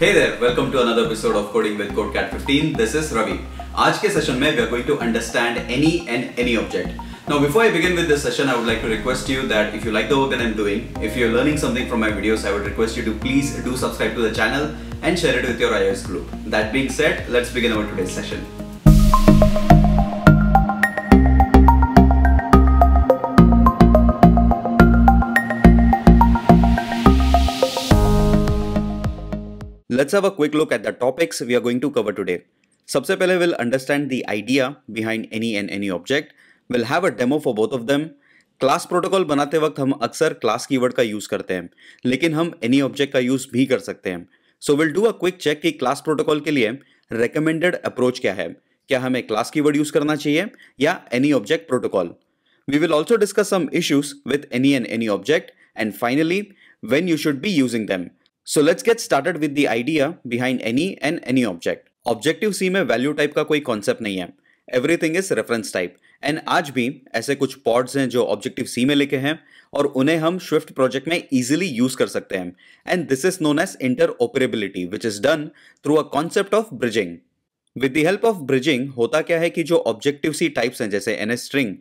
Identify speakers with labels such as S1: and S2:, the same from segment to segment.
S1: Hey there, welcome to another episode of Coding with CodeCat 15. This is Ravi. आज के session we are going to understand any and any object. Now before I begin with this session, I would like to request you that if you like the work that I'm doing, if you're learning something from my videos, I would request you to please do subscribe to the channel and share it with your iOS group. That being said, let's begin our today's session. let's have a quick look at the topics we are going to cover today. Sabse pehle we'll understand the idea behind any and any object. We'll have a demo for both of them. Class protocol बनाते वक्त हम अक्सर class keyword का use करते हैं लेकिन हम any object का यूज़ भी कर सकते हैं so will do a quick check कि क्लास प्रोटोकॉल के लिए रिकमेंडेड अप्रोच क्या है क्या हमें क्लास कीवर्ड यूज़ करना चाहिए या any object protocol we will also discuss some issues with any and any object and finally when you should be using them so let's get started with the idea behind any and any object objective C में value type का कोई concept नहीं है everything is reference type and आज भी ऐसे कुछ pods हैं जो ऑब्जेक्टिव सी में लिखे हैं और उन्हें हम स्विफ्ट प्रोजेक्ट में इजिली यूज कर सकते हैं and this is known as interoperability which is done through a concept of bridging with the help of bridging होता क्या है कि जो ऑब्जेक्टिव सी टाइप्स हैं जैसे एन एस स्ट्रिंग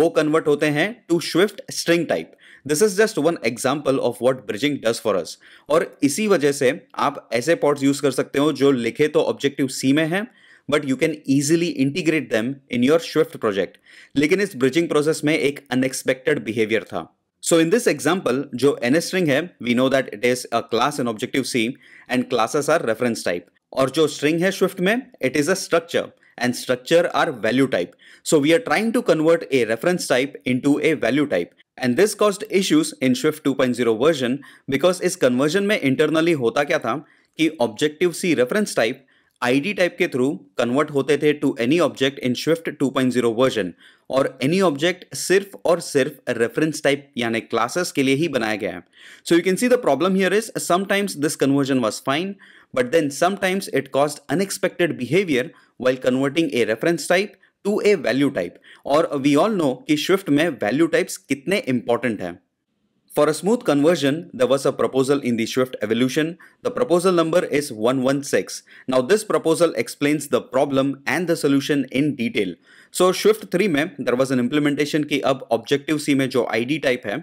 S1: वो कन्वर्ट होते हैं to Swift string type This is just one example of what bridging does for us. और इसी वजह से आप ऐसे पॉट्स यूज कर सकते हो जो लिखे तो ऑब्जेक्टिव सी में है but you can easily integrate them in your Swift लेकिन इस ब्रिजिंग प्रोसेस में एक अनएक्सपेक्टेड बिहेवियर था So in this example, जो nstring है, we know that it is a class in Objective-C and classes are reference type. और जो string है Swift में, it is a structure and structure are value type. So we are trying to convert a reference type into a value type. And this cost issues in Swift 2.0 version because इस conversion में internally होता क्या था कि objective C reference type ID type के through convert होते थे to any object in Swift 2.0 version और एनी ऑब्जेक्ट सिर्फ और सिर्फ रेफरेंस टाइप यानी क्लासेस के लिए ही बनाया गया है so you can see the problem here is sometimes this conversion was fine but then sometimes it cost unexpected behaviour while converting a reference type to a value type और we all know कि Swift में value types कितने important हैं For a smooth conversion, there was a proposal in the Swift evolution. The proposal number is 116. Now this proposal explains the problem and the solution in detail. So Swift 3 में there was an implementation कि अब Objective C में जो ID type है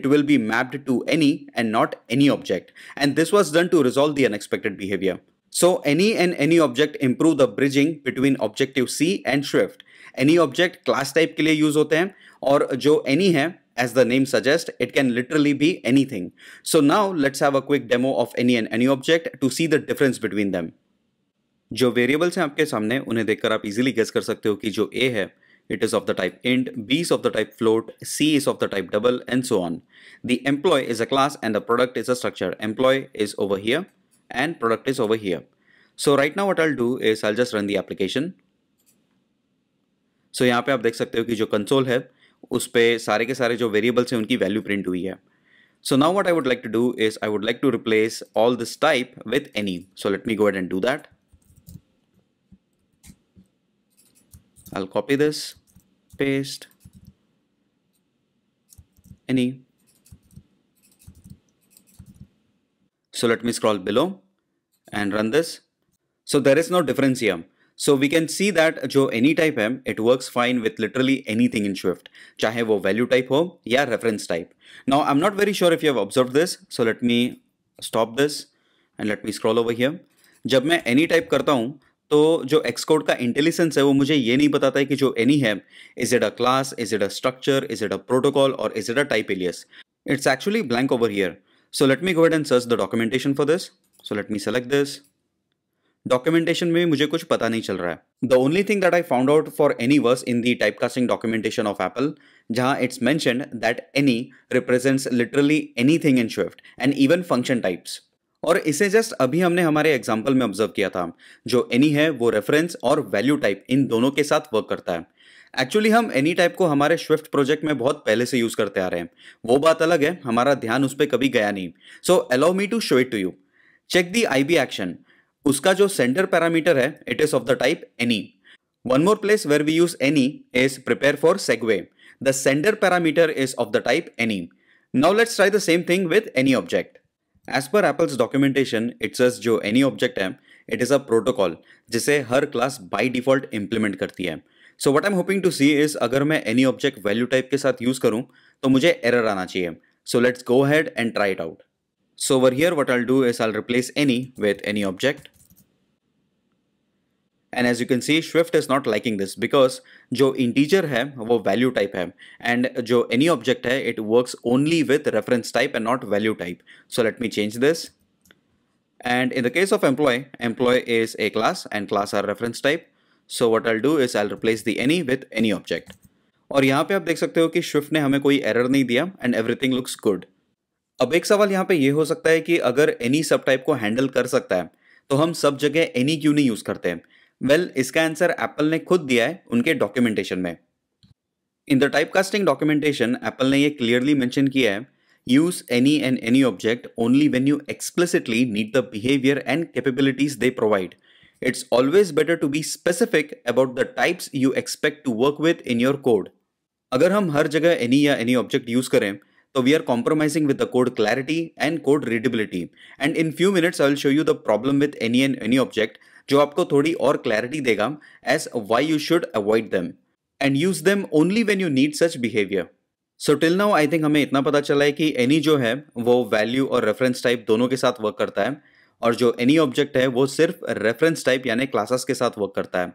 S1: it will be mapped to any and not any object and this was done to resolve the unexpected behavior. So any and any object improve the bridging between objective C and Swift. Any object class type के लिए use होते हैं और जो any है as the name suggests, it can literally be anything. So now let's have a quick demo of any and any object to see the difference between them. जो variables हैं आपके सामने उन्हें देखकर आप easily guess कर सकते हो कि जो a है it is of the type int, b is of the type float, c is of the type double and so on. The employee is a class and the product is a structure. Employee is over here and product is over here. So right now what I'll do is I'll just run the application. So यहाँ पे आप देख सकते हो कि जो console है उस पे सारे variables हैं उनकी value So now what I would like to do is I would like to replace all this type with any. So let me go ahead and do that. I'll copy this, paste, any. So let me scroll below and run this. So there is no difference here. So we can see that जो any type है it works fine with literally anything in Swift चाहे वो value type हो या reference type. Now I'm not very sure if you have observed this so let me stop this and let me scroll over here. जब मैं any type करता हूँ तो जो Xcode का intelligence है वो मुझे ये नहीं बताता है कि जो any है is it a class, is it a structure, is it a protocol, or is it a type alias? It's actually blank over here. So let me go ahead and search the documentation for this. So let me select this. Documentation में मुझे कुछ पता नहीं चल रहा है the only thing that I found out for any verse in the typecasting documentation of Apple जहां it's mention that any represents literally anything in Swift and even function types और इसे जस्ट अभी हमने हमारे example में observe किया था जो एनी है वो रेफरेंस और वैल्यू टाइप इन दोनों के साथ वर्क करता है एक्चुअली हम एनी टाइप को हमारे स्विफ्ट प्रोजेक्ट में बहुत पहले से यूज करते आ रहे हैं वो बात अलग है हमारा ध्यान उस पर कभी गया नहीं so allow me to show it to you check the I B action उसका जो सेंटर पैरामीटर है it is of the type any one more place where we use any is prepare for segue the sender parameter is of the type any now let's try the same thing with any object as per Apple's documentation it's us जो any object है it is a protocol जिसे हर class by default implement करती है so what I am hoping to see is अगर मैं any object value type के साथ यूज़ करूँ तो मुझे एरर आना चाहिए so let's go ahead and try it out So over here what I'll do is I'll replace any with any object. And as you can see Swift is not liking this because जो integer है वो value type है and जो any object है it works only with reference type and not value type. So let me change this. And in the case of employee, employee is a class and class are reference type. So what all do is I'll replace the any with any object और यहाँ पे आप देख सकते हो कि Swift ने हमें कोई एरर नहीं दिया एंड एवरीथिंग लुक्स गुड अब एक सवाल यहाँ पे ये हो सकता है कि अगर एनी सब टाइप को हैंडल कर सकता है तो हम सब जगह एनी क्यों नहीं यूज़ करते हैं वेल well, इसका आंसर एप्पल ने खुद दिया है उनके डॉक्यूमेंटेशन में in the type casting documentation Apple ने ये क्लियरली मैंशन किया है use any and any object only when you explicitly need the behaviour and capabilities they provide It's always better to be specific about the types you expect to work with in your code. अगर हम हर जगह any या any object use करें तो we are compromising with the code clarity and code readability. And in few minutes I will show you the problem with any and any object जो आपको थोड़ी और clarity देगा as why you should avoid them and use them only when you need such behavior. So till now I think हमें इतना पता चला है कि एनी जो है वो वैल्यू और रेफरेंस टाइप दोनों के साथ वर्क करता है और जो एनी ऑब्जेक्ट है वो सिर्फ रेफरेंस टाइप यानी क्लासेस के साथ वर्क करता है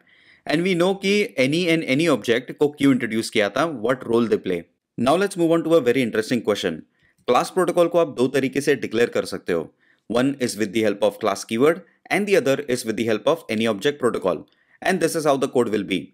S1: एंड वी नो कि एनी एंड एनी ऑब्जेक्ट को क्यों इंट्रोड्यूस किया था what role they play now let's move on to a very interesting question class protocol को आप दो तरीके से डिक्लेयर कर सकते हो one is with the help of class keyword and the other is with the help of any object protocol and this is how the code will be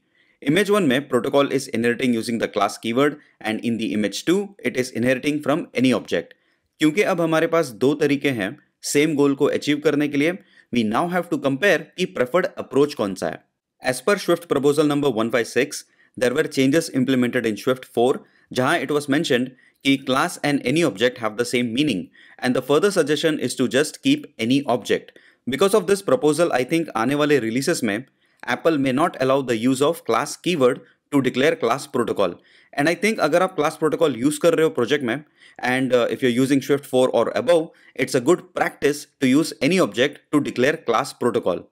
S1: image one में protocol is inheriting using the class keyword and in the image two it is inheriting from any object क्योंकि अब हमारे पास दो तरीके हैं same गोल को achieve करने के लिए we now have to compare कि प्रेफर्ड अप्रोच कौन सा है as per Swift proposal number 156 there were changes implemented in Swift 4 जहां इट वाज मेंशनड कि class and any object have the same meaning and the further suggestion is to just keep any object because of this proposal I think आने वाले releases में Apple may not allow the use of class keyword to declare class protocol and I think अगर आप class protocol use कर रहे हो project में and if you using Swift four और above it's a good practice to use any object to declare class protocol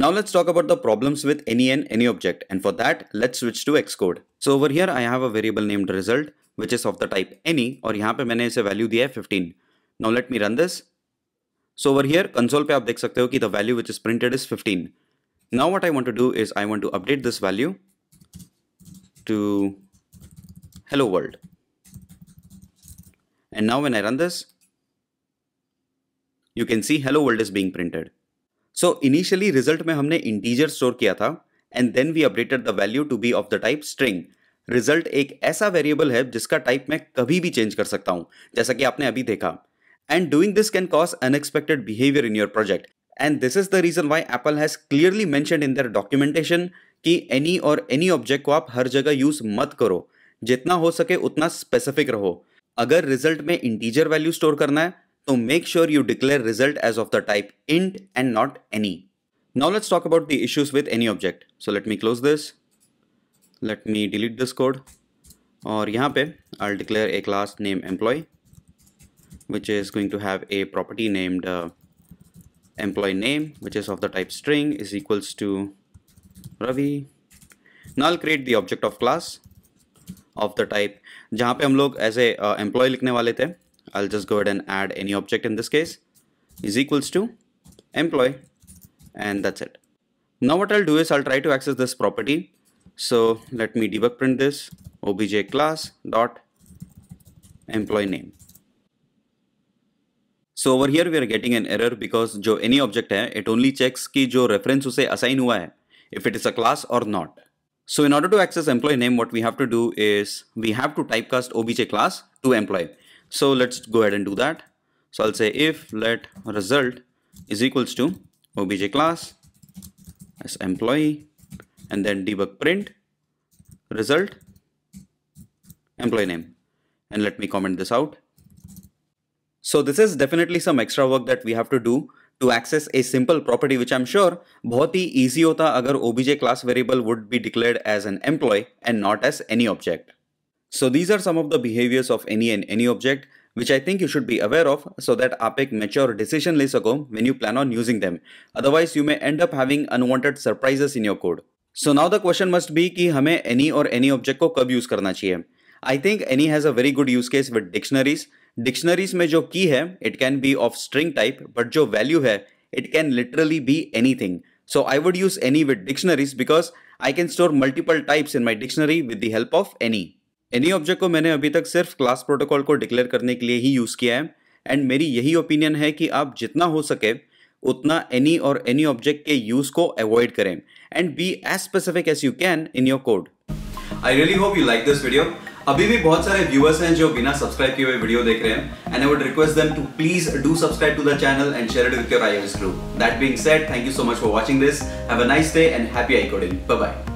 S1: Now let's talk about the problems with any and any object and for that let's switch to Xcode. So over here I have a variable named result which is of the type any और यहाँ पे मैंने इसे value दिया है 15. Now let me run this. So over here console पे आप देख सकते the value which is printed is 15. Now what I want to do is I want to update this value to hello world. And now when I run this, you can see hello world is being printed. So initially result mein humne integer store kiya tha and then we updated the value to be of the type string. Result ek aisa variable hai jiska type main kabhi bhi change kar sakta hu jaisa ki aapne abhi dekha And doing this can cause unexpected behavior in your project. And this is the reason why Apple has clearly mentioned in their documentation ki any or any object ko aap har jagah use mat karo जितना हो सके उतना specific रहो अगर result में integer value store करना है तो make sure you declare result as of the type int and not any now let's talk about the issues with any object so let me close this let me delete this code और यहाँ पे I declare a class name employ which is going to have a property named employ name which is of the type string is equals to Ravi now create the object of class of the type जहां पे हम लोग as a employ लिखने वाले थे I just go add and add any object in this case is equals to employ and that's it no what all do is all try to access this property so let me debug print this O B J class dot employ name so over here we are getting an error because जो any object है it only checks की जो reference उसे assign हुआ है if it is a class और not So in order to access employee name, what we have to do is we have to typecast obj class to employee. So let's go ahead and do that. So I'll say if let result is equals to obj class as employee and then debug print result employee name. And let me comment this out. So this is definitely some extra work that we have to do to access a simple property which I'm sure बहुत ही easy होता अगर obj class variable would be declared as an employee and not as any object. So these are some of the behaviors of any and any object which I think you should be aware of so that आप एक mature decision ले सको when you plan on using them. Otherwise you may end up having unwanted surprises in your code. So now the question must be ki hame any or any object ko कब use करना I think any has a very good use case with dictionaries dictionaries में जो की है it can be of string type but जो value है it can literally be thing so I would use any with dictionaries because I can store multiple types in my dictionary with the help of any any object को मैंने अभी तक सिर्फ class protocol को declare करने के लिए ही use किया है एंड मेरी यही ओपिनियन है कि आप जितना हो सके उतना एनी और एनी ऑब्जेक्ट के यूज़ को अवॉइड करें and be as specific as you can in your code I really hope you like this video अभी भी बहुत सारे व्यूअर्स हैं जो बिना सब्सक्राइब किए हुए वीडियो देख रहे हैं and I would request them to please do subscribe to the channel and share it with your iOS group that being said thank you so much for watching this have a nice day and happy i coding bye bye